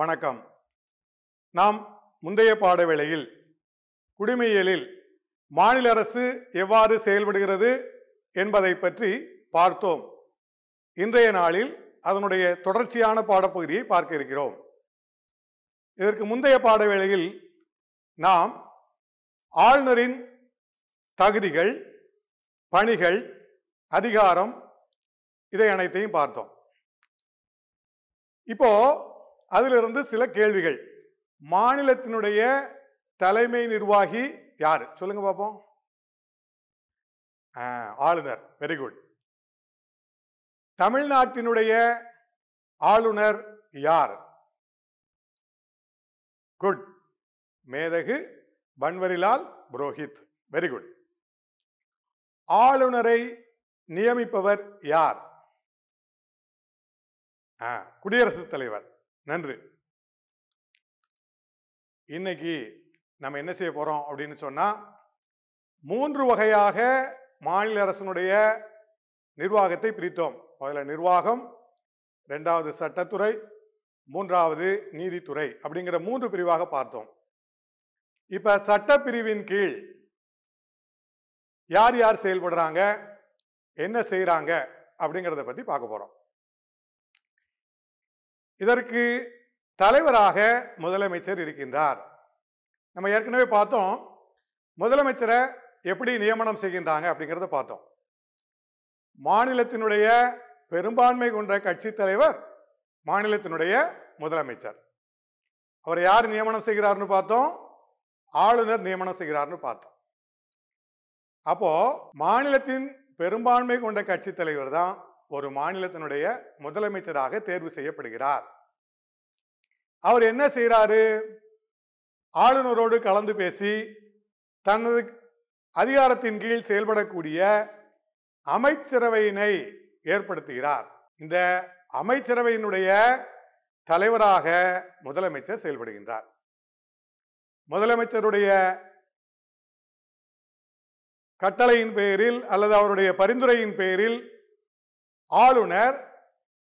வணக்கம் நாம் முந்தைய பாடவேளையில் குடிமையியலில் மாநில அரசு எவ்வாறு செயல்படுகிறது என்பதை பற்றி பார்த்தோம் இன்றைய நாளில் அதனுடைய தொடர்ச்சியான பாடப்பகுதியை பார்க்க இருக்கிறோம் இதற்கு முந்தைய பாடவேளையில் நாம் ஆளுநரின் தகுதிகள் பணிகள் அதிகாரம் இதை அனைத்தையும் பார்த்தோம் இப்போ அதிலிருந்து சில கேள்விகள் மாநிலத்தினுடைய தலைமை நிர்வாகி யார் சொல்லுங்க பார்ப்போம் ஆளுநர் வெரி குட் தமிழ்நாட்டினுடைய ஆளுநர் யார் குட் மேதகு பன்வரிலால் புரோஹித் வெரி குட் ஆளுநரை நியமிப்பவர் யார் குடியரசுத் தலைவர் நன்று இன்னைக்கு நம்ம என்ன செய்ய போறோம் அப்படின்னு சொன்னா மூன்று வகையாக மாநில அரசனுடைய நிர்வாகத்தை பிரித்தோம் முதல்ல நிர்வாகம் ரெண்டாவது சட்டத்துறை மூன்றாவது நீதித்துறை அப்படிங்கிற மூன்று பிரிவாக பார்த்தோம் இப்ப சட்ட பிரிவின் கீழ் யார் யார் செயல்படுறாங்க என்ன செய்யறாங்க அப்படிங்கிறத பத்தி பார்க்க போறோம் இதற்கு தலைவராக முதலமைச்சர் இருக்கின்றார் நம்ம ஏற்கனவே பார்த்தோம் முதலமைச்சரை எப்படி நியமனம் செய்கின்றாங்க அப்படிங்கிறத பார்த்தோம் மாநிலத்தினுடைய பெரும்பான்மை கொண்ட கட்சி தலைவர் மாநிலத்தினுடைய முதலமைச்சர் அவர் யார் நியமனம் செய்கிறார்னு பார்த்தோம் ஆளுநர் நியமனம் செய்கிறார்னு பார்த்தோம் அப்போ மாநிலத்தின் பெரும்பான்மை கொண்ட கட்சி தலைவர் தான் ஒரு மாநிலத்தினுடைய முதலமைச்சராக தேர்வு செய்யப்படுகிறார் அவர் என்ன செய்கிறாரு ஆளுநரோடு கலந்து பேசி தனது அதிகாரத்தின் கீழ் செயல்படக்கூடிய அமைச்சரவையினை ஏற்படுத்துகிறார் இந்த அமைச்சரவையினுடைய தலைவராக முதலமைச்சர் செயல்படுகின்றார் முதலமைச்சருடைய கட்டளையின் பெயரில் அல்லது அவருடைய பரிந்துரையின் பெயரில் ஆளுநர்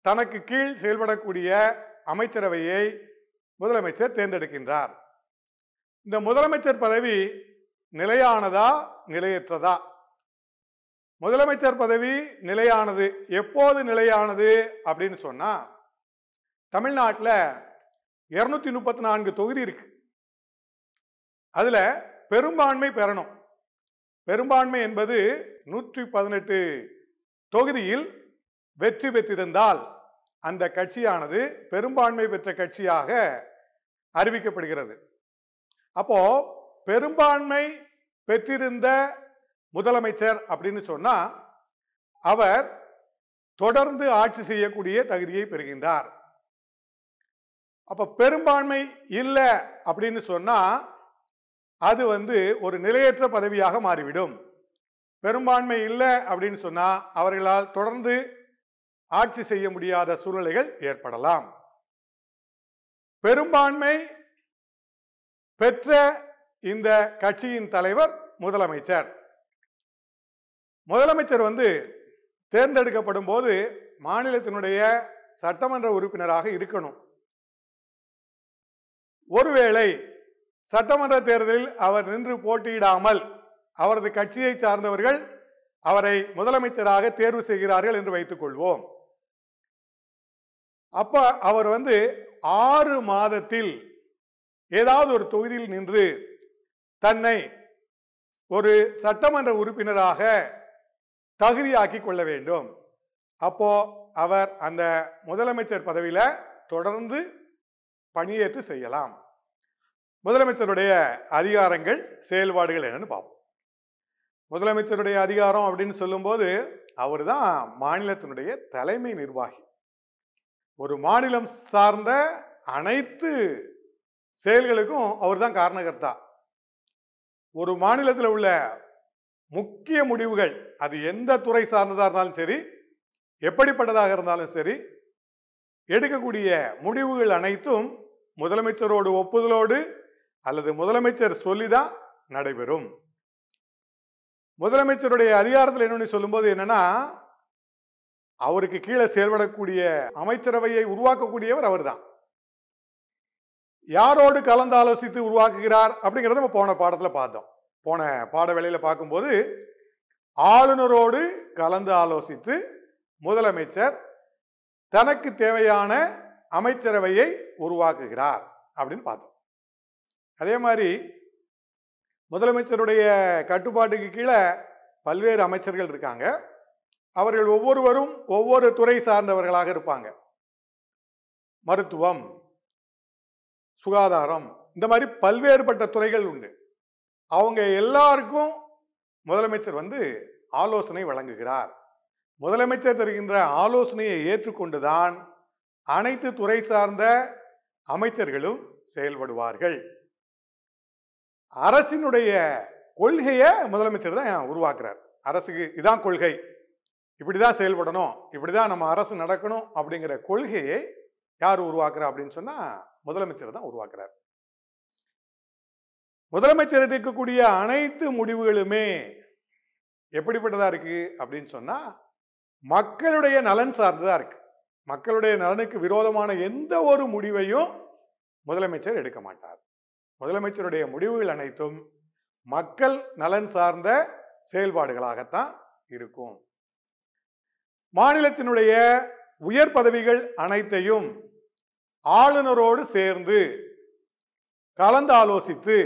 தனக்கு கீழ் செயல்படக்கூடிய அமைச்சரவையை முதலமைச்சர் தேர்ந்தெடுக்கின்றார் இந்த முதலமைச்சர் பதவி நிலையானதா நிலையற்றதா முதலமைச்சர் பதவி நிலையானது எப்போது நிலையானது அப்படின்னு சொன்னா தமிழ்நாட்டில் இருநூத்தி முப்பத்தி நான்கு தொகுதி இருக்கு அதுல பெரும்பான்மை பெறணும் பெரும்பான்மை என்பது நூற்றி பதினெட்டு தொகுதியில் வெற்றி பெற்றிருந்தால் அந்த கட்சியானது பெரும்பான்மை பெற்ற கட்சியாக அறிவிக்கப்படுகிறது அப்போ பெரும்பான்மை பெற்றிருந்த முதலமைச்சர் அப்படின்னு சொன்னா அவர் தொடர்ந்து ஆட்சி செய்யக்கூடிய தகுதியை பெறுகின்றார் அப்ப பெரும்பான்மை இல்லை அப்படின்னு சொன்னா அது வந்து ஒரு நிலையற்ற பதவியாக மாறிவிடும் பெரும்பான்மை இல்லை அப்படின்னு சொன்னா அவர்களால் தொடர்ந்து ஆட்சி செய்ய முடியாத சூழ்நிலைகள் ஏற்படலாம் பெரும்பான்மை பெற்ற இந்த கட்சியின் தலைவர் முதலமைச்சர் முதலமைச்சர் வந்து தேர்ந்தெடுக்கப்படும் போது மாநிலத்தினுடைய சட்டமன்ற உறுப்பினராக இருக்கணும் ஒருவேளை சட்டமன்ற தேர்தலில் அவர் நின்று போட்டியிடாமல் அவரது கட்சியை சார்ந்தவர்கள் அவரை முதலமைச்சராக தேர்வு செய்கிறார்கள் என்று வைத்துக் கொள்வோம் அப்போ அவர் வந்து ஆறு மாதத்தில் ஏதாவது ஒரு தொகுதியில் நின்று தன்னை ஒரு சட்டமன்ற உறுப்பினராக தகுதியாக்கி கொள்ள வேண்டும் அப்போ அவர் அந்த முதலமைச்சர் பதவியில் தொடர்ந்து பணியேற்று செய்யலாம் முதலமைச்சருடைய அதிகாரங்கள் செயல்பாடுகள் என்னன்னு பார்ப்போம் முதலமைச்சருடைய அதிகாரம் அப்படின்னு சொல்லும்போது அவர் தான் மாநிலத்தினுடைய தலைமை நிர்வாகி ஒரு மாநிலம் சார்ந்த அனைத்து செயல்களுக்கும் அவர் தான் காரணகர்த்தா ஒரு மாநிலத்தில் உள்ள முக்கிய முடிவுகள் அது எந்த துறை சார்ந்ததாக இருந்தாலும் சரி எப்படிப்பட்டதாக இருந்தாலும் சரி எடுக்கக்கூடிய முடிவுகள் அனைத்தும் முதலமைச்சரோடு ஒப்புதலோடு அல்லது முதலமைச்சர் சொல்லிதான் நடைபெறும் முதலமைச்சருடைய அதிகாரத்தில் என்னன்னு சொல்லும்போது என்னன்னா அவருக்கு கீழே செயல்படக்கூடிய அமைச்சரவையை உருவாக்கக்கூடியவர் அவர் தான் யாரோடு கலந்து ஆலோசித்து உருவாக்குகிறார் அப்படிங்கிறத நம்ம போன பாடத்தில் பார்த்தோம் போன பாட வேலையில் பார்க்கும்போது ஆளுநரோடு கலந்து ஆலோசித்து முதலமைச்சர் தனக்கு தேவையான அமைச்சரவையை உருவாக்குகிறார் அப்படின்னு பார்த்தோம் அதே மாதிரி முதலமைச்சருடைய கட்டுப்பாட்டுக்கு கீழே பல்வேறு அமைச்சர்கள் இருக்காங்க அவர்கள் ஒவ்வொருவரும் ஒவ்வொரு துறை சார்ந்தவர்களாக இருப்பாங்க மருத்துவம் சுகாதாரம் இந்த மாதிரி பல்வேறுபட்ட துறைகள் உண்டு அவங்க எல்லாருக்கும் முதலமைச்சர் வந்து ஆலோசனை வழங்குகிறார் முதலமைச்சர் தருகின்ற ஆலோசனையை ஏற்றுக்கொண்டுதான் அனைத்து துறை சார்ந்த அமைச்சர்களும் செயல்படுவார்கள் அரசினுடைய கொள்கையை முதலமைச்சர் தான் உருவாக்குறார் அரசுக்கு இதான் கொள்கை இப்படி தான் செயல்படணும் இப்படி தான் நம்ம அரசு நடக்கணும் அப்படிங்கிற கொள்கையை யார் உருவாக்குறா அப்படின்னு சொன்னால் முதலமைச்சர் தான் உருவாக்குறார் முதலமைச்சர் எடுக்கக்கூடிய அனைத்து முடிவுகளுமே எப்படிப்பட்டதாக இருக்கு அப்படின்னு சொன்னால் மக்களுடைய நலன் சார்ந்ததாக இருக்கு மக்களுடைய நலனுக்கு விரோதமான எந்த ஒரு முடிவையும் முதலமைச்சர் எடுக்க மாட்டார் முதலமைச்சருடைய முடிவுகள் அனைத்தும் மக்கள் நலன் சார்ந்த செயல்பாடுகளாகத்தான் இருக்கும் மாநிலத்தினுடைய உயர் பதவிகள் அனைத்தையும் ஆளுநரோடு சேர்ந்து கலந்தாலோசித்து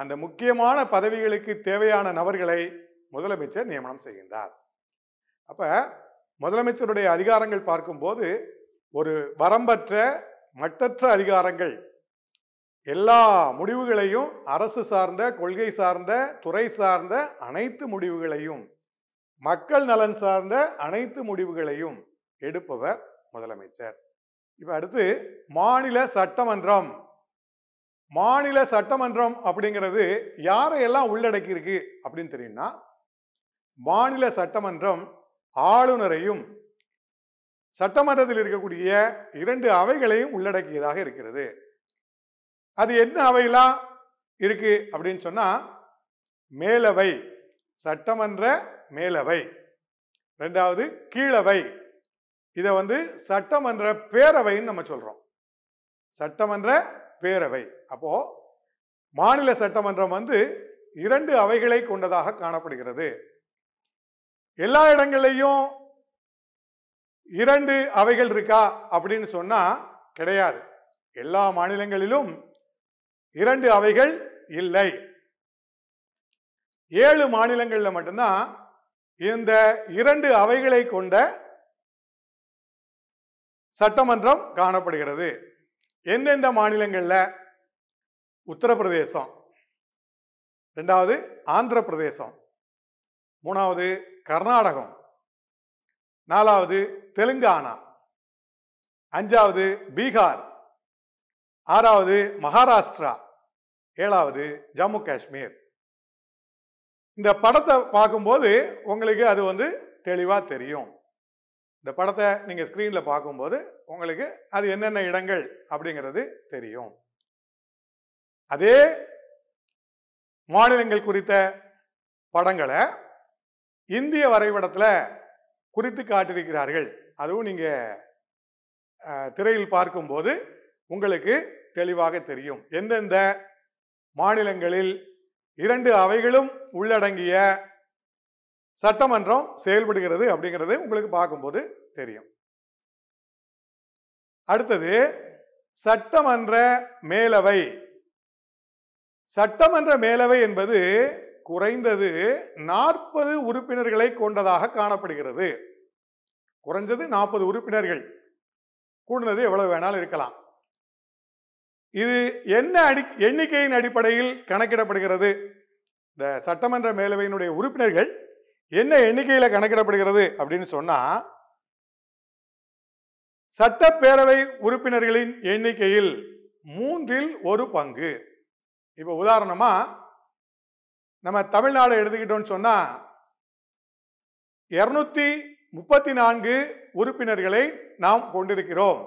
அந்த முக்கியமான பதவிகளுக்கு தேவையான நபர்களை முதலமைச்சர் நியமனம் செய்கின்றார் அப்ப முதலமைச்சருடைய அதிகாரங்கள் பார்க்கும்போது ஒரு வரம்பற்ற மட்டற்ற அதிகாரங்கள் எல்லா முடிவுகளையும் அரசு சார்ந்த கொள்கை சார்ந்த துறை சார்ந்த அனைத்து முடிவுகளையும் மக்கள் நலன் சார்ந்த அனைத்து முடிவுகளையும் எடுப்பவர் முதலமைச்சர் இப்போ அடுத்து மாநில சட்டமன்றம் மாநில சட்டமன்றம் அப்படிங்கிறது யாரையெல்லாம் உள்ளடக்கி இருக்கு அப்படின்னு தெரியும்னா மாநில சட்டமன்றம் ஆளுநரையும் சட்டமன்றத்தில் இருக்கக்கூடிய இரண்டு அவைகளையும் உள்ளடக்கியதாக இருக்கிறது அது என்ன அவையெல்லாம் இருக்கு அப்படின்னு சொன்னா மேலவை சட்டமன்ற மேலவை ரெண்டாவது கீழவை இதை வந்து சட்டமன்ற பேரவைன்னு நம்ம சொல்றோம் சட்டமன்ற பேரவை அப்போ மாநில சட்டமன்றம் வந்து இரண்டு அவைகளை கொண்டதாக காணப்படுகிறது எல்லா இடங்கள்லையும் இரண்டு அவைகள் இருக்கா அப்படின்னு சொன்னா கிடையாது எல்லா மாநிலங்களிலும் இரண்டு அவைகள் இல்லை ஏழு மாநிலங்களில் மட்டும்தான் இந்த இரண்டு அவைகளை கொண்ட சட்டமன்றம் காணப்படுகிறது எந்தெந்த மாநிலங்களில் உத்தரப்பிரதேசம் ரெண்டாவது ஆந்திர பிரதேசம் மூணாவது கர்நாடகம் நாலாவது தெலுங்கானா அஞ்சாவது பீகார் ஆறாவது மகாராஷ்டிரா ஏழாவது ஜம்மு காஷ்மீர் இந்த படத்தை பார்க்கும்போது உங்களுக்கு அது வந்து தெளிவாக தெரியும் இந்த படத்தை நீங்கள் ஸ்க்ரீனில் பார்க்கும்போது உங்களுக்கு அது என்னென்ன இடங்கள் அப்படிங்கிறது தெரியும் அதே மாநிலங்கள் குறித்த படங்களை இந்திய வரைபடத்தில் குறித்து காட்டியிருக்கிறார்கள் அதுவும் நீங்கள் திரையில் பார்க்கும்போது உங்களுக்கு தெளிவாக தெரியும் எந்தெந்த மாநிலங்களில் இரண்டு அவைகளும் உள்ளடங்கிய சட்டமன்றம் செயல்படுகிறது அப்படிங்கிறது உங்களுக்கு பார்க்கும்போது தெரியும் அடுத்தது சட்டமன்ற மேலவை சட்டமன்ற மேலவை என்பது குறைந்தது நாற்பது உறுப்பினர்களை கொண்டதாக காணப்படுகிறது குறைஞ்சது நாற்பது உறுப்பினர்கள் கூடுனது எவ்வளவு வேணாலும் இருக்கலாம் இது என்ன அடி எண்ணிக்கையின் அடிப்படையில் கணக்கிடப்படுகிறது இந்த சட்டமன்ற மேலவையினுடைய உறுப்பினர்கள் என்ன எண்ணிக்கையில் கணக்கிடப்படுகிறது அப்படின்னு சொன்னால் சட்டப்பேரவை உறுப்பினர்களின் எண்ணிக்கையில் மூன்றில் ஒரு பங்கு இப்போ உதாரணமாக நம்ம தமிழ்நாடு எடுத்துக்கிட்டோம்னு சொன்னால் இரநூத்தி முப்பத்தி நான்கு உறுப்பினர்களை நாம் கொண்டிருக்கிறோம்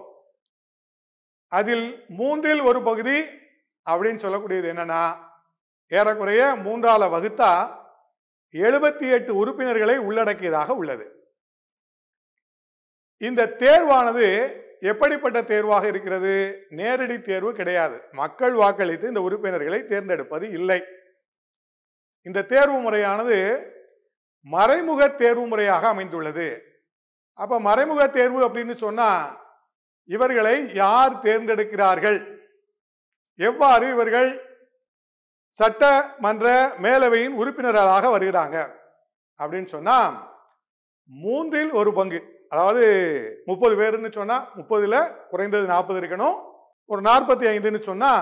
அதில் மூன்றில் ஒரு பகுதி அப்படின்னு சொல்லக்கூடியது என்னன்னா ஏறக்குறைய மூன்றால வகுத்தா எழுபத்தி எட்டு உறுப்பினர்களை உள்ளடக்கியதாக உள்ளது இந்த தேர்வானது எப்படிப்பட்ட தேர்வாக இருக்கிறது நேரடி தேர்வு கிடையாது மக்கள் வாக்களித்து இந்த உறுப்பினர்களை தேர்ந்தெடுப்பது இல்லை இந்த தேர்வு முறையானது மறைமுக தேர்வு முறையாக அமைந்துள்ளது அப்போ மறைமுக தேர்வு அப்படின்னு சொன்னால் இவர்களை யார் தேர்ந்தெடுக்கிறார்கள் எவ்வாறு இவர்கள் சட்டமன்ற மேலவையின் உறுப்பினர்களாக வருகிறாங்க அப்படின்னு சொன்னா மூன்றில் ஒரு பங்கு அதாவது முப்பது பேருன்னு சொன்னா முப்பதுல குறைந்தது நாற்பது இருக்கணும் ஒரு நாற்பத்தி ஐந்துன்னு சொன்னா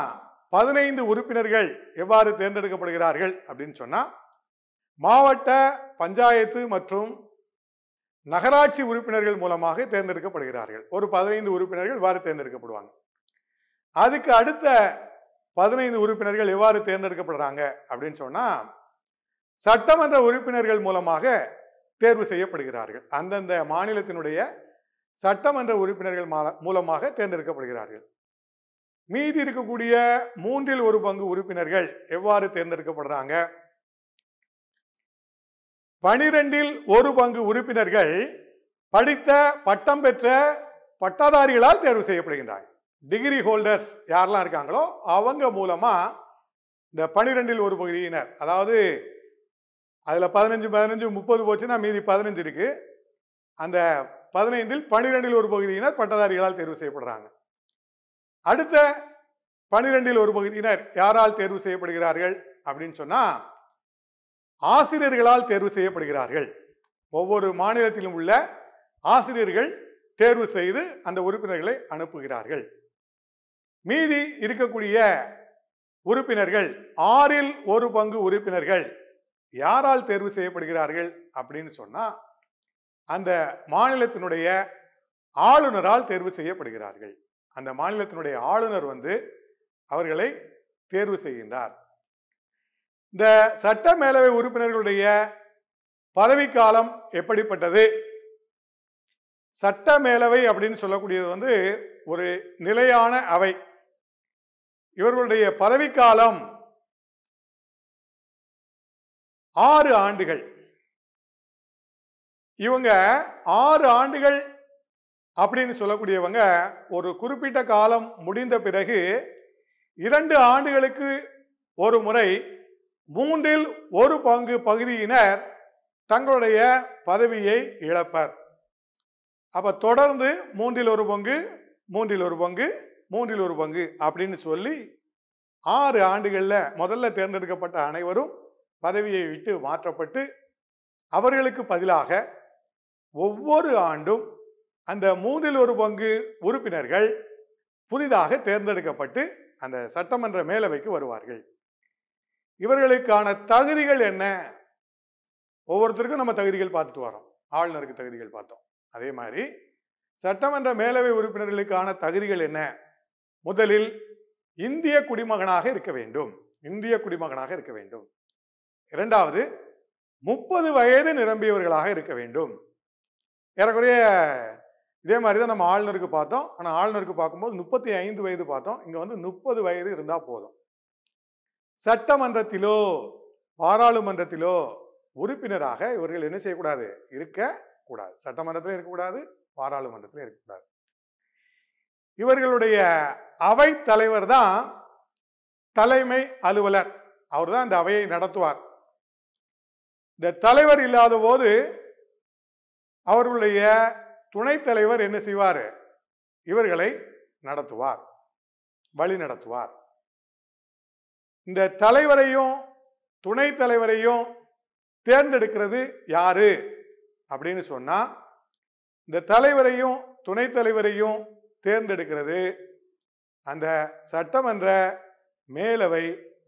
பதினைந்து உறுப்பினர்கள் எவ்வாறு தேர்ந்தெடுக்கப்படுகிறார்கள் அப்படின்னு சொன்னா மாவட்ட பஞ்சாயத்து மற்றும் நகராட்சி உறுப்பினர்கள் மூலமாக தேர்ந்தெடுக்கப்படுகிறார்கள் ஒரு பதினைந்து உறுப்பினர்கள் இவ்வாறு தேர்ந்தெடுக்கப்படுவாங்க அதுக்கு அடுத்த பதினைந்து உறுப்பினர்கள் எவ்வாறு தேர்ந்தெடுக்கப்படுறாங்க அப்படின்னு சொன்னால் சட்டமன்ற உறுப்பினர்கள் மூலமாக தேர்வு செய்யப்படுகிறார்கள் அந்தந்த மாநிலத்தினுடைய சட்டமன்ற உறுப்பினர்கள் மூலமாக தேர்ந்தெடுக்கப்படுகிறார்கள் மீதி இருக்கக்கூடிய மூன்றில் ஒரு பங்கு உறுப்பினர்கள் எவ்வாறு தேர்ந்தெடுக்கப்படுறாங்க பனிரெண்டில் ஒரு பங்கு உறுப்பினர்கள் படித்த பட்டம் பெற்ற பட்டாதாரிகளால் தேர்வு செய்யப்படுகின்றாங்க டிகிரி ஹோல்டர்ஸ் யாரெல்லாம் இருக்காங்களோ அவங்க மூலமாக இந்த பனிரெண்டில் ஒரு பகுதியினர் அதாவது அதில் பதினஞ்சு பதினஞ்சு முப்பது போச்சுன்னா மீதி பதினஞ்சு இருக்குது அந்த பதினைந்தில் பனிரெண்டில் ஒரு பகுதியினர் பட்டதாரிகளால் தேர்வு செய்யப்படுறாங்க அடுத்த பனிரெண்டில் ஒரு பகுதியினர் யாரால் தேர்வு செய்யப்படுகிறார்கள் அப்படின்னு சொன்னால் ஆசிரியர்களால் தேர்வு செய்யப்படுகிறார்கள் ஒவ்வொரு மாநிலத்திலும் உள்ள ஆசிரியர்கள் தேர்வு செய்து அந்த உறுப்பினர்களை அனுப்புகிறார்கள் மீதி இருக்கக்கூடிய உறுப்பினர்கள் ஆறில் ஒரு பங்கு உறுப்பினர்கள் யாரால் தேர்வு செய்யப்படுகிறார்கள் அப்படின்னு சொன்னால் அந்த மாநிலத்தினுடைய ஆளுநரால் தேர்வு செய்யப்படுகிறார்கள் அந்த மாநிலத்தினுடைய ஆளுநர் வந்து அவர்களை தேர்வு செய்கின்றார் இந்த சட்ட மேலவை உறுப்பினர்களுடைய பதவிக்காலம் எப்படிப்பட்டது சட்ட மேலவை அப்படின்னு சொல்லக்கூடியது வந்து ஒரு நிலையான அவை இவர்களுடைய பதவிக்காலம் ஆறு ஆண்டுகள் இவங்க ஆறு ஆண்டுகள் அப்படின்னு சொல்லக்கூடியவங்க ஒரு குறிப்பிட்ட காலம் முடிந்த பிறகு இரண்டு ஆண்டுகளுக்கு ஒரு முறை மூன்றில் ஒரு பங்கு பகுதியினர் தங்களுடைய பதவியை இழப்பர் அப்ப தொடர்ந்து மூன்றில் ஒரு பங்கு மூன்றில் ஒரு பங்கு மூன்றில் ஒரு பங்கு அப்படின்னு சொல்லி ஆறு ஆண்டுகளில் முதல்ல தேர்ந்தெடுக்கப்பட்ட அனைவரும் பதவியை விட்டு மாற்றப்பட்டு அவர்களுக்கு பதிலாக ஒவ்வொரு ஆண்டும் அந்த மூன்றில் ஒரு பங்கு உறுப்பினர்கள் புதிதாக தேர்ந்தெடுக்கப்பட்டு அந்த சட்டமன்ற மேலவைக்கு வருவார்கள் இவர்களுக்கான தகுதிகள் என்ன ஒவ்வொருத்தருக்கும் நம்ம தகுதிகள் பார்த்துட்டு வரோம் ஆளுநருக்கு தகுதிகள் பார்த்தோம் அதே மாதிரி சட்டமன்ற மேலவை உறுப்பினர்களுக்கான தகுதிகள் என்ன முதலில் இந்திய குடிமகனாக இருக்க வேண்டும் இந்திய குடிமகனாக இருக்க வேண்டும் இரண்டாவது முப்பது வயது நிரம்பியவர்களாக இருக்க வேண்டும் ஏறக்குறைய இதே மாதிரி தான் நம்ம ஆளுநருக்கு பார்த்தோம் ஆனால் ஆளுநருக்கு பார்க்கும்போது முப்பத்தி ஐந்து வயது பார்த்தோம் இங்கே வந்து முப்பது வயது இருந்தால் போதும் சட்டமன்றத்திலோ பாராளுமன்றத்திலோ உறுப்பினராக இவர்கள் என்ன செய்யக்கூடாது இருக்க கூடாது சட்டமன்றத்திலும் இருக்கக்கூடாது பாராளுமன்றத்திலும் இருக்கக்கூடாது இவர்களுடைய அவை தலைவர் தான் தலைமை அலுவலர் அவர் தான் இந்த அவையை நடத்துவார் இந்த தலைவர் இல்லாத போது அவர்களுடைய துணைத் தலைவர் என்ன செய்வார் இவர்களை நடத்துவார் வழி நடத்துவார் இந்த தலைவரையும் துணை தலைவரையும் தேர்ந்தெடுக்கிறது யாரு அப்படின்னு சொன்னா இந்த தலைவரையும் துணை தலைவரையும் தேர்ந்தெடுக்கிறது அந்த சட்டமன்ற மேலவை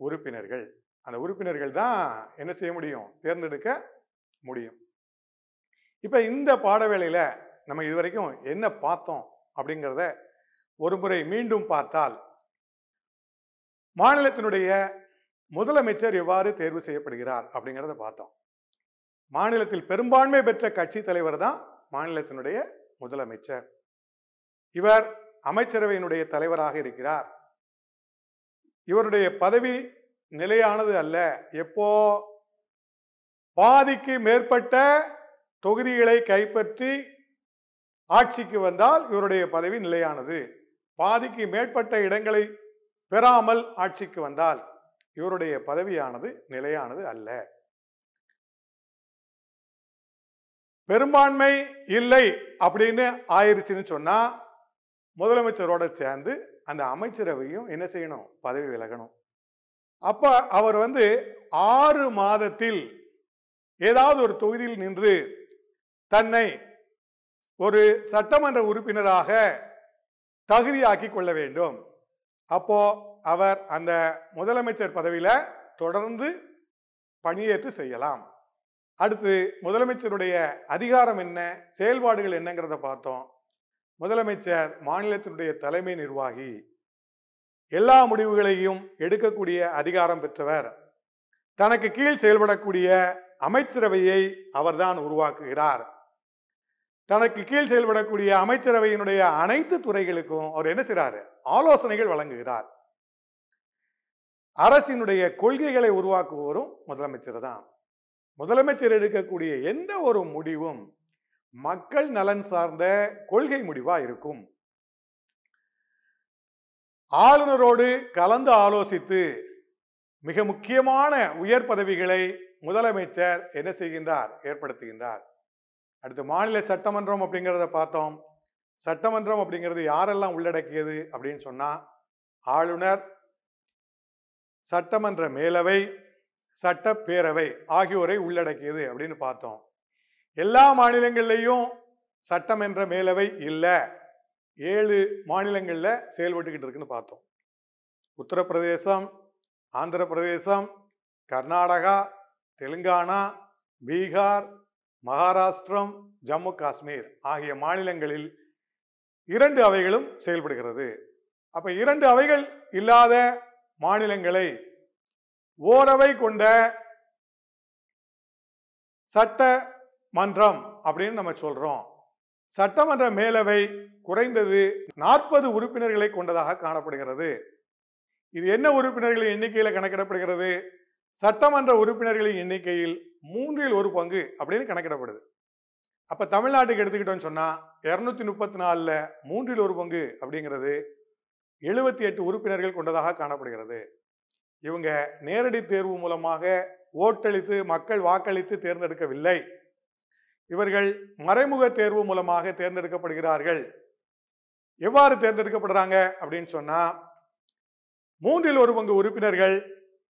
உறுப்பினர்கள் அந்த உறுப்பினர்கள் தான் என்ன செய்ய முடியும் தேர்ந்தெடுக்க முடியும் இப்போ இந்த பாடவேளையில் நம்ம இது வரைக்கும் என்ன பார்த்தோம் அப்படிங்கிறத ஒரு முறை மீண்டும் பார்த்தால் மாநிலத்தினுடைய முதலமைச்சர் எவ்வாறு தேர்வு செய்யப்படுகிறார் அப்படிங்கிறத பார்த்தோம் மாநிலத்தில் பெரும்பான்மை பெற்ற கட்சி தலைவர் தான் மாநிலத்தினுடைய முதலமைச்சர் இவர் அமைச்சரவையினுடைய தலைவராக இருக்கிறார் இவருடைய பதவி நிலையானது அல்ல எப்போ பாதிக்கு மேற்பட்ட தொகுதிகளை கைப்பற்றி ஆட்சிக்கு வந்தால் இவருடைய பதவி நிலையானது பாதிக்கு மேற்பட்ட இடங்களை பெறாமல் ஆட்சிக்கு வந்தால் இவருடைய பதவியானது நிலையானது அல்ல பெரும்பான்மை இல்லை அப்படின்னு ஆயிருச்சுன்னு சொன்னா முதலமைச்சரோட சேர்ந்து அந்த அமைச்சரவையும் என்ன செய்யணும் பதவி விலகணும் அப்ப அவர் வந்து ஆறு மாதத்தில் ஏதாவது ஒரு தொகுதியில் நின்று தன்னை ஒரு சட்டமன்ற உறுப்பினராக தகுதியாக்கி கொள்ள வேண்டும் அப்போது அவர் அந்த முதலமைச்சர் பதவியில் தொடர்ந்து பணியேற்று செய்யலாம் அடுத்து முதலமைச்சருடைய அதிகாரம் என்ன செயல்பாடுகள் என்னங்கிறத பார்த்தோம் முதலமைச்சர் மாநிலத்தினுடைய தலைமை நிர்வாகி எல்லா முடிவுகளையும் எடுக்கக்கூடிய அதிகாரம் பெற்றவர் தனக்கு கீழ் செயல்படக்கூடிய அமைச்சரவையை அவர்தான் உருவாக்குகிறார் தனக்கு கீழ் செயல்படக்கூடிய அமைச்சரவையினுடைய அனைத்து துறைகளுக்கும் அவர் என்ன செய்கிறாரு ஆலோசனைகள் வழங்குகிறார் அரசினுடைய கொள்கைகளை உருவாக்குவோரும் முதலமைச்சர் தான் முதலமைச்சர் எடுக்கக்கூடிய எந்த ஒரு முடிவும் மக்கள் நலன் சார்ந்த கொள்கை முடிவா இருக்கும் ஆளுநரோடு கலந்து ஆலோசித்து மிக முக்கியமான உயர் பதவிகளை முதலமைச்சர் என்ன செய்கின்றார் ஏற்படுத்துகின்றார் அடுத்து மாநில சட்டமன்றம் அப்படிங்கிறத பார்த்தோம் சட்டமன்றம் அப்படிங்கிறது யாரெல்லாம் உள்ளடக்கியது அப்படின்னு சொன்னால் ஆளுநர் சட்டமன்ற மேலவை சட்டப்பேரவை ஆகியோரை உள்ளடக்கியது அப்படின்னு பார்த்தோம் எல்லா மாநிலங்கள்லையும் சட்டமன்ற மேலவை இல்லை ஏழு மாநிலங்களில் செயல்பட்டுக்கிட்டு இருக்குன்னு பார்த்தோம் உத்தரப்பிரதேசம் ஆந்திர பிரதேசம் கர்நாடகா தெலுங்கானா பீகார் மகாராஷ்டிரம் ஜம்மு காஷ்மீர் ஆகிய மாநிலங்களில் இரண்டு அவைகளும் செயல்படுகிறது அப்ப இரண்டு அவைகள் இல்லாத மாநிலங்களை ஓரவை கொண்ட சட்ட மன்றம் அப்படின்னு நம்ம சொல்றோம் சட்டமன்ற மேலவை குறைந்தது நாற்பது உறுப்பினர்களை கொண்டதாக காணப்படுகிறது இது என்ன உறுப்பினர்களின் எண்ணிக்கையில் கணக்கிடப்படுகிறது சட்டமன்ற உறுப்பினர்களின் எண்ணிக்கையில் மூன்றில் ஒரு பங்கு அப்படின்னு கணக்கிடப்படுது அப்போ தமிழ்நாட்டுக்கு எடுத்துக்கிட்டோம்னு சொன்னால் இரநூத்தி முப்பத்தி நாலில் மூன்றில் ஒரு பங்கு அப்படிங்கிறது எழுபத்தி எட்டு உறுப்பினர்கள் கொண்டதாக காணப்படுகிறது இவங்க நேரடி தேர்வு மூலமாக ஓட்டளித்து மக்கள் வாக்களித்து தேர்ந்தெடுக்கவில்லை இவர்கள் மறைமுக தேர்வு மூலமாக தேர்ந்தெடுக்கப்படுகிறார்கள் எவ்வாறு தேர்ந்தெடுக்கப்படுறாங்க அப்படின்னு சொன்னால் மூன்றில் ஒரு பங்கு உறுப்பினர்கள்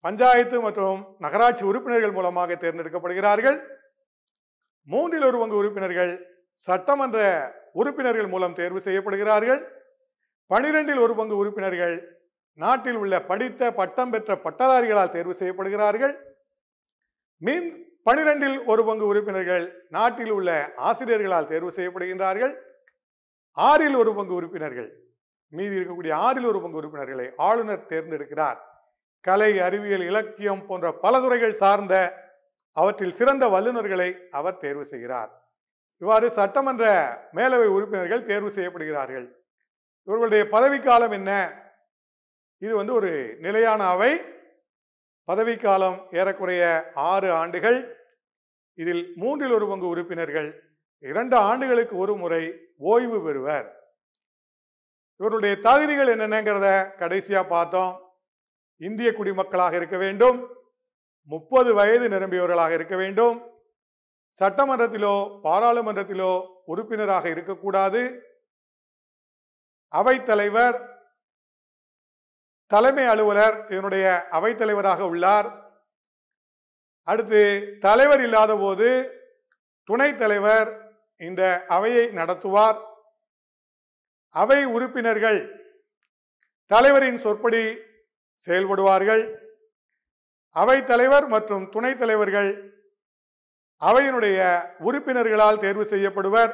பஞ்சாயத்து மற்றும் நகராட்சி உறுப்பினர்கள் மூலமாக தேர்ந்தெடுக்கப்படுகிறார்கள் மூன்றில் ஒரு பங்கு உறுப்பினர்கள் சட்டமன்ற உறுப்பினர்கள் மூலம் தேர்வு செய்யப்படுகிறார்கள் பனிரெண்டில் ஒரு பங்கு உறுப்பினர்கள் நாட்டில் உள்ள படித்த பட்டம் பெற்ற பட்டதாரிகளால் தேர்வு செய்யப்படுகிறார்கள் மீன் பனிரெண்டில் ஒரு பங்கு உறுப்பினர்கள் நாட்டில் உள்ள ஆசிரியர்களால் தேர்வு செய்யப்படுகின்றார்கள் ஆறில் ஒரு பங்கு உறுப்பினர்கள் மீதி இருக்கக்கூடிய ஆறில் ஒரு பங்கு உறுப்பினர்களை ஆளுநர் தேர்ந்தெடுக்கிறார் கலை அறிவியல் இலக்கியம் போன்ற பல துறைகள் சார்ந்த அவற்றில் சிறந்த வல்லுநர்களை அவர் தேர்வு செய்கிறார் இவ்வாறு சட்டமன்ற மேலவை உறுப்பினர்கள் தேர்வு செய்யப்படுகிறார்கள் இவர்களுடைய பதவிக்காலம் என்ன இது வந்து ஒரு நிலையான அவை பதவிக்காலம் ஏறக்குறைய ஆறு ஆண்டுகள் இதில் மூன்றில் ஒரு பங்கு உறுப்பினர்கள் இரண்டு ஆண்டுகளுக்கு ஒரு முறை ஓய்வு பெறுவர் இவருடைய தகுதிகள் என்னென்னங்கிறத கடைசியாக பார்த்தோம் இந்திய குடிமக்களாக இருக்க வேண்டும் முப்பது வயது நிரம்பியவர்களாக இருக்க வேண்டும் சட்டமன்றத்திலோ பாராளுமன்றத்திலோ உறுப்பினராக இருக்கக்கூடாது அவைத்தலைவர் தலைமை அலுவலர் இதனுடைய அவைத்தலைவராக உள்ளார் அடுத்து தலைவர் இல்லாத போது துணைத் தலைவர் இந்த அவையை நடத்துவார் அவை உறுப்பினர்கள் தலைவரின் சொற்படி செயல்படுவார்கள் அவை தலைவர் மற்றும் துணைத் தலைவர்கள் அவையினுடைய உறுப்பினர்களால் தேர்வு செய்யப்படுவர்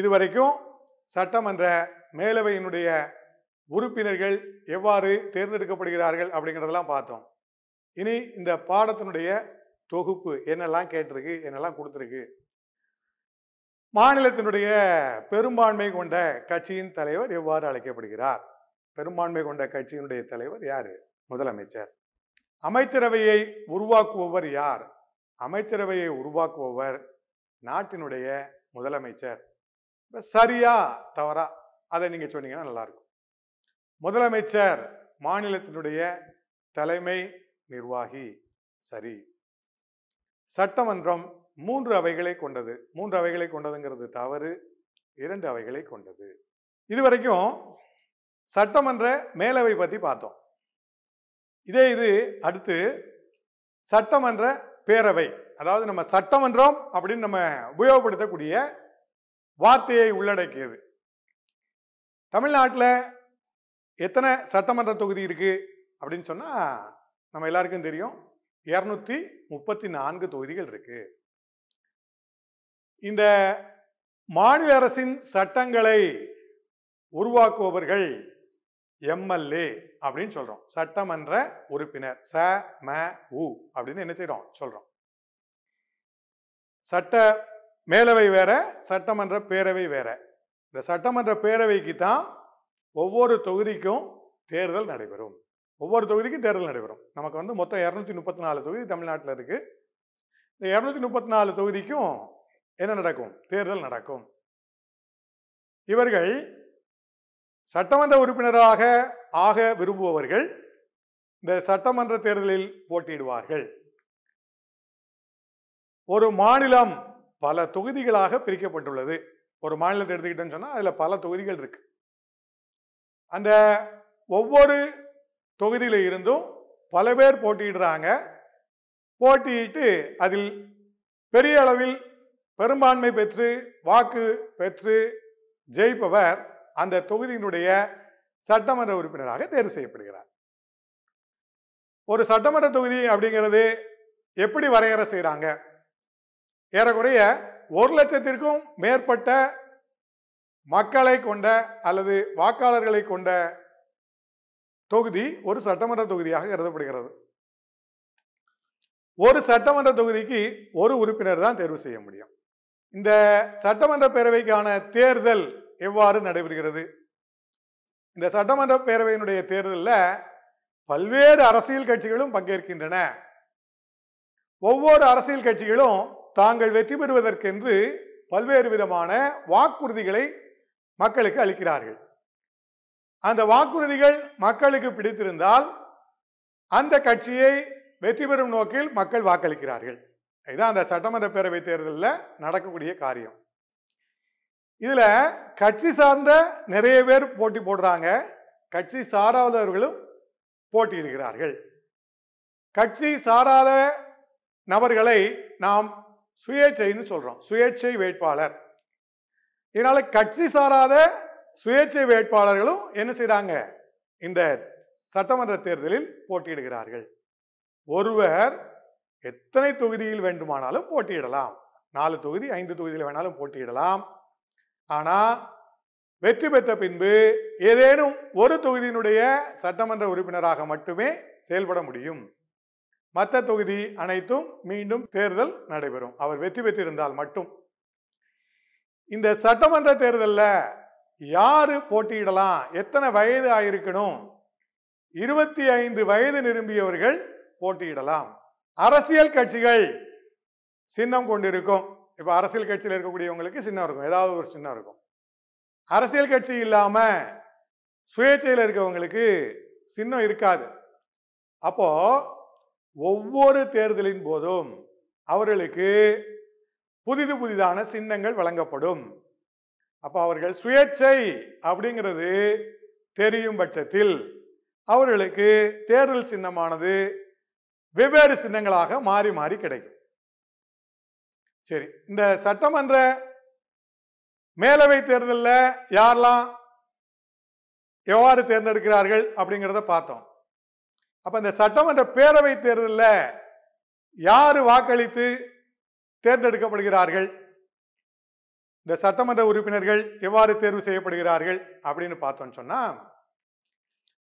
இதுவரைக்கும் சட்டமன்ற மேலவையினுடைய உறுப்பினர்கள் எவ்வாறு தேர்ந்தெடுக்கப்படுகிறார்கள் அப்படிங்கிறதெல்லாம் பார்த்தோம் இனி இந்த பாடத்தினுடைய தொகுப்பு என்னெல்லாம் கேட்டிருக்கு என்னெல்லாம் கொடுத்துருக்கு மாநிலத்தினுடைய பெரும்பான்மை கொண்ட கட்சியின் தலைவர் எவ்வாறு அழைக்கப்படுகிறார் பெரும்பான்மை கொண்ட கட்சியினுடைய தலைவர் யார் முதலமைச்சர் அமைச்சரவையை உருவாக்குபவர் யார் அமைச்சரவையை உருவாக்குபவர் நாட்டினுடைய முதலமைச்சர் சரியா தவறா அதை நீங்கள் சொன்னீங்கன்னா நல்லாயிருக்கும் முதலமைச்சர் மாநிலத்தினுடைய தலைமை நிர்வாகி சரி சட்டமன்றம் மூன்று அவைகளை கொண்டது மூன்று அவைகளை கொண்டதுங்கிறது தவறு இரண்டு அவைகளை கொண்டது இதுவரைக்கும் சட்டமன்ற மேலவை பற்றி பார்த்தோம் இதே இது அடுத்து சட்டமன்ற பேரவை அதாவது நம்ம சட்டமன்றம் அப்படின்னு நம்ம உபயோகப்படுத்தக்கூடிய வார்த்தையை உள்ளடக்கியது தமிழ்நாட்டில் எத்தனை சட்டமன்ற தொகுதி இருக்குது அப்படின்னு சொன்னால் நம்ம எல்லாருக்கும் தெரியும் இரநூத்தி முப்பத்தி நான்கு தொகுதிகள் இருக்கு இந்த மாநில அரசின் சட்டங்களை உருவாக்குபவர்கள் எம்எல்ஏ அப்படின்னு சொல்கிறோம் சட்டமன்ற உறுப்பினர் ச ம உ அப்படின்னு என்ன செய்கிறோம் சொல்கிறோம் சட்ட மேலவை வேற சட்டமன்ற பேரவை வேற இந்த சட்டமன்ற பேரவைக்கு தான் ஒவ்வொரு தொகுதிக்கும் தேர்தல் நடைபெறும் ஒவ்வொரு தொகுதிக்கும் தேர்தல் நடைபெறும் நமக்கு வந்து மொத்தம் இரநூத்தி முப்பத்தி நாலு தொகுதி தமிழ்நாட்டில் இருக்குது இந்த இரநூத்தி முப்பத்தி நாலு தொகுதிக்கும் என்ன நடக்கும் தேர்தல் நடக்கும் இவர்கள் சட்டமன்ற உறுப்பினராக ஆக விரும்புபவர்கள் இந்த சட்டமன்ற தேர்தலில் போட்டியிடுவார்கள் ஒரு மாநிலம் பல தொகுதிகளாக பிரிக்கப்பட்டுள்ளது ஒரு மாநிலத்தை எடுத்துக்கிட்டேன்னு சொன்னால் அதில் பல தொகுதிகள் இருக்கு அந்த ஒவ்வொரு தொகுதியில் இருந்தும் பல பேர் போட்டியிடுறாங்க போட்டியிட்டு அதில் பெரிய அளவில் பெரும்பான்மை பெற்று வாக்கு பெற்று ஜெயிப்பவர் அந்த தொகுதியினுடைய சட்டமன்ற உறுப்பினராக தேர்வு செய்யப்படுகிறார் ஒரு சட்டமன்ற தொகுதி அப்படிங்கிறது எப்படி வரையறை செய்கிறாங்க ஏறக்குறைய ஒரு லட்சத்திற்கும் மேற்பட்ட மக்களை கொண்ட அல்லது வாக்காளர்களை கொண்ட தொகுதி ஒரு சட்டமன்ற தொகுதியாக கருதப்படுகிறது ஒரு சட்டமன்ற தொகுதிக்கு ஒரு உறுப்பினர் தான் தேர்வு செய்ய முடியும் இந்த சட்டமன்ற பேரவைக்கான தேர்தல் எவ்வாறு நடைபெறுகிறது இந்த சட்டமன்ற பேரவையினுடைய தேர்தலில் பல்வேறு அரசியல் கட்சிகளும் பங்கேற்கின்றன ஒவ்வொரு அரசியல் கட்சிகளும் தாங்கள் வெற்றி பெறுவதற்கென்று பல்வேறு விதமான வாக்குறுதிகளை மக்களுக்கு அளிக்கிறார்கள் அந்த வாக்குறுதிகள் மக்களுக்கு பிடித்திருந்தால் அந்த கட்சியை வெற்றி பெறும் நோக்கில் மக்கள் வாக்களிக்கிறார்கள் இதுதான் அந்த சட்டமன்ற பேரவை தேர்தலில் நடக்கக்கூடிய காரியம் இதில் கட்சி சார்ந்த நிறைய பேர் போட்டி போடுறாங்க கட்சி சாராதவர்களும் போட்டியிடுகிறார்கள் கட்சி சாராத நபர்களை நாம் சுயேட்சைன்னு சொல்கிறோம் சுயேட்சை வேட்பாளர் இதனால் கட்சி சாராத சுயேட்சை வேட்பாளர்களும் என்ன செய்கிறாங்க இந்த சட்டமன்ற தேர்தலில் போட்டியிடுகிறார்கள் ஒருவர் எத்தனை தொகுதியில் வேண்டுமானாலும் போட்டியிடலாம் நாலு தொகுதி ஐந்து தொகுதியில் வேணாலும் போட்டியிடலாம் ஆனால் வெற்றி பெற்ற பின்பு ஏதேனும் ஒரு தொகுதியினுடைய சட்டமன்ற உறுப்பினராக மட்டுமே செயல்பட முடியும் மற்ற தொகுதி அனைத்தும் மீண்டும் தேர்தல் நடைபெறும் அவர் வெற்றி பெற்றிருந்தால் மட்டும் இந்த சட்டமன்ற தேர்தலில் யாரு போட்டியிடலாம் எத்தனை வயது ஆயிருக்கணும் இருபத்தி ஐந்து வயது நிரம்பியவர்கள் போட்டியிடலாம் அரசியல் கட்சிகள் சின்னம் கொண்டிருக்கும் இப்போ அரசியல் கட்சியில் இருக்கக்கூடியவங்களுக்கு சின்னம் இருக்கும் ஏதாவது ஒரு சின்னம் இருக்கும் அரசியல் கட்சி இல்லாமல் சுயேட்சையில் இருக்கவங்களுக்கு சின்னம் இருக்காது அப்போ ஒவ்வொரு தேர்தலின் போதும் அவர்களுக்கு புதிது புதிதான சின்னங்கள் வழங்கப்படும் அப்போ அவர்கள் சுயேட்சை அப்படிங்கிறது தெரியும் பட்சத்தில் அவர்களுக்கு தேர்தல் சின்னமானது வெவ்வேறு சின்னங்களாக மாறி மாறி கிடைக்கும் சரி இந்த சட்டமன்ற மேலவை தேர்தலில் யாரெல்லாம் எவ்வாறு தேர்ந்தெடுக்கிறார்கள் அப்படிங்கிறத பார்த்தோம் அப்போ இந்த சட்டமன்ற பேரவை தேர்தலில் யார் வாக்களித்து தேர்ந்தெடுக்கப்படுகிறார்கள் இந்த சட்டமன்ற உறுப்பினர்கள் எவ்வாறு தேர்வு செய்யப்படுகிறார்கள் அப்படின்னு பார்த்தோம்னு சொன்னால்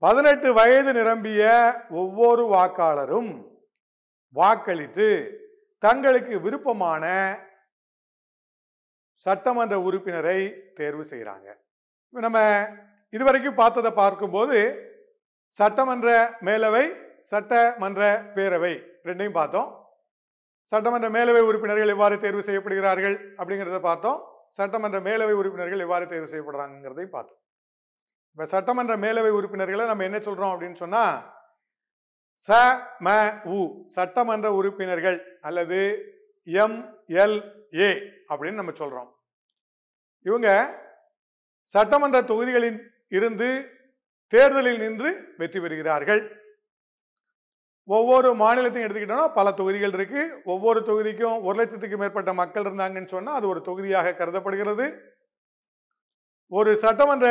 பதினெட்டு வயது நிரம்பிய ஒவ்வொரு வாக்காளரும் வாக்களித்து தங்களுக்கு விருப்பமான சட்டமன்ற உறுப்பினரை தேர்வு செய்கிறாங்க நம்ம இதுவரைக்கும் பார்த்ததை பார்க்கும்போது சட்டமன்ற மேலவை சட்டமன்ற பேரவை ரெண்டையும் பார்த்தோம் சட்டமன்ற மேலவை உறுப்பினர்கள் எவ்வாறு தேர்வு செய்யப்படுகிறார்கள் அப்படிங்கிறத பார்த்தோம் சட்டமன்ற மேலவை உறுப்பினர்கள் எவ்வாறு தேர்வு செய்யப்படுறாங்கிறதையும் பார்த்தோம் இப்போ சட்டமன்ற மேலவை உறுப்பினர்களை நம்ம என்ன சொல்கிறோம் அப்படின்னு சொன்னால் ச ம உ சட்டமன்ற உறுப்பினர்கள் அல்லது எம் எல் ஏ அப்படின்னு நம்ம சொல்கிறோம் இவங்க சட்டமன்ற தொகுதிகளில் இருந்து தேர்தலில் நின்று வெற்றி பெறுகிறார்கள் ஒவ்வொரு மாநிலத்தையும் எடுத்துக்கிட்டோம்னா பல தொகுதிகள் இருக்கு ஒவ்வொரு தொகுதிக்கும் ஒரு லட்சத்துக்கு மேற்பட்ட மக்கள் இருந்தாங்கன்னு சொன்னால் அது ஒரு தொகுதியாக கருதப்படுகிறது ஒரு சட்டமன்ற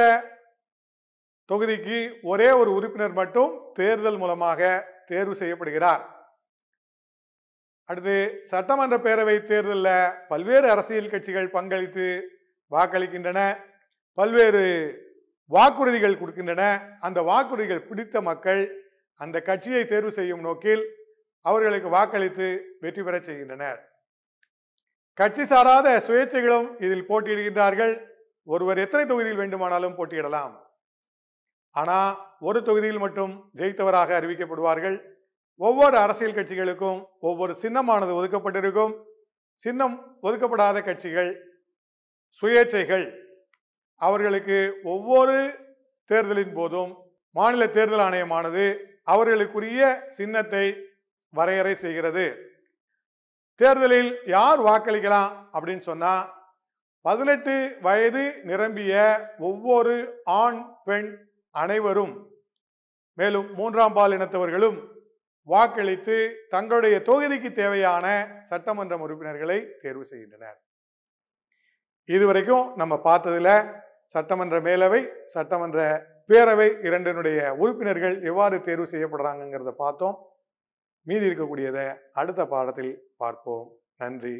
தொகுதிக்கு ஒரே ஒரு உறுப்பினர் மட்டும் தேர்தல் மூலமாக தேர்வு செய்யப்படுகிறார் அடுத்து சட்டமன்ற பேரவை தேர்தலில் பல்வேறு அரசியல் கட்சிகள் பங்களித்து வாக்களிக்கின்றன பல்வேறு வாக்குறுதிகள் கொடுக்கின்றன அந்த வாக்குறுதிகள் பிடித்த மக்கள் அந்த கட்சியை தேர்வு செய்யும் நோக்கில் அவர்களுக்கு வாக்களித்து வெற்றி பெற செய்கின்றனர் கட்சி சாராத சுயேட்சைகளும் இதில் போட்டியிடுகின்றார்கள் ஒருவர் எத்தனை தொகுதியில் வேண்டுமானாலும் போட்டியிடலாம் ஆனால் ஒரு தொகுதியில் மட்டும் ஜெயித்தவராக அறிவிக்கப்படுவார்கள் ஒவ்வொரு அரசியல் கட்சிகளுக்கும் ஒவ்வொரு சின்னமானது ஒதுக்கப்பட்டிருக்கும் சின்னம் ஒதுக்கப்படாத கட்சிகள் சுயேட்சைகள் அவர்களுக்கு ஒவ்வொரு தேர்தலின் போதும் மாநில தேர்தல் ஆணையமானது அவர்களுக்குரிய சின்னத்தை வரையறை செய்கிறது தேர்தலில் யார் வாக்களிக்கலாம் அப்படின்னு சொன்னால் பதினெட்டு வயது நிரம்பிய ஒவ்வொரு ஆண் பெண் அனைவரும் மேலும் மூன்றாம் பால் இனத்தவர்களும் வாக்களித்து தங்களுடைய தொகுதிக்கு தேவையான சட்டமன்ற உறுப்பினர்களை தேர்வு செய்கின்றனர் இதுவரைக்கும் நம்ம பார்த்ததில் சட்டமன்ற மேலவை சட்டமன்ற பேரவை இரண்டினுடைய உறுப்பினர்கள் எவ்வாறு தேர்வு செய்யப்படுறாங்கிறத பார்த்தோம் மீதி இருக்கக்கூடியதை அடுத்த பாடத்தில் பார்ப்போம் நன்றி